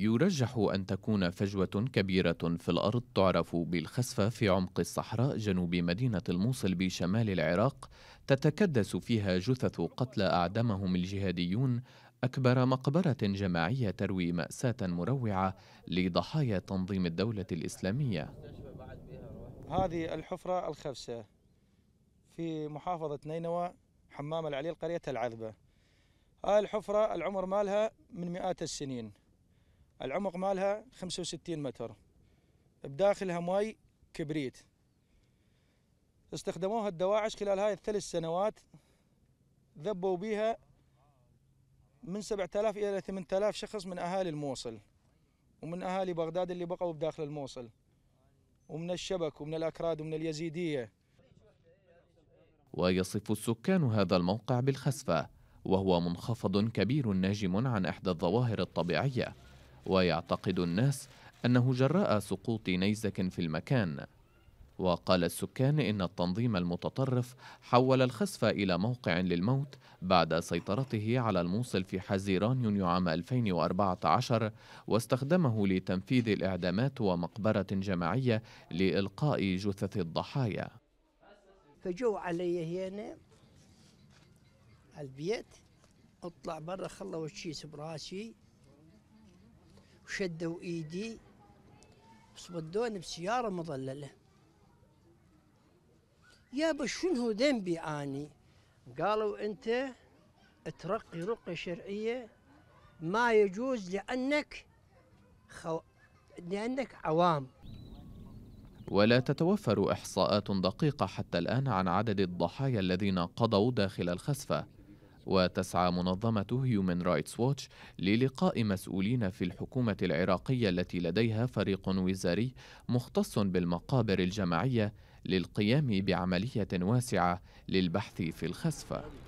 يرجح أن تكون فجوة كبيرة في الأرض تعرف بالخسفة في عمق الصحراء جنوب مدينة الموصل بشمال العراق تتكدس فيها جثث قتلى أعدمهم الجهاديون أكبر مقبرة جماعية تروي مأساة مروعة لضحايا تنظيم الدولة الإسلامية هذه الحفرة الخفسة في محافظة نينوى حمام العليل قرية العذبة هاي الحفرة العمر مالها من مئات السنين العمق مالها 65 متر بداخلها مي كبريت استخدموها الدواعش خلال هاي الثلاث سنوات ذبوا بها من 7000 إلى 8000 شخص من أهالي الموصل ومن أهالي بغداد اللي بقوا بداخل الموصل ومن الشبك ومن الأكراد ومن اليزيدية ويصف السكان هذا الموقع بالخسفة وهو منخفض كبير ناجم عن إحدى الظواهر الطبيعية ويعتقد الناس أنه جراء سقوط نيزك في المكان وقال السكان إن التنظيم المتطرف حول الخسف إلى موقع للموت بعد سيطرته على الموصل في حزيران يونيو عام 2014 واستخدمه لتنفيذ الإعدامات ومقبرة جماعية لإلقاء جثث الضحايا فجو علي هنا البيت اطلع برا خلوا الشيس براسي وشدوا ايدي وصبدوني بسيارة مظللة يابا شنو ذنبي اني قالوا انت ترقي رقية شرعية ما يجوز لأنك خو... لأنك عوام ولا تتوفر إحصاءات دقيقة حتى الآن عن عدد الضحايا الذين قضوا داخل الخسفة وتسعى منظمة هيومن رايتس ووتش للقاء مسؤولين في الحكومة العراقية التي لديها فريق وزاري مختص بالمقابر الجماعية للقيام بعملية واسعة للبحث في الخسفة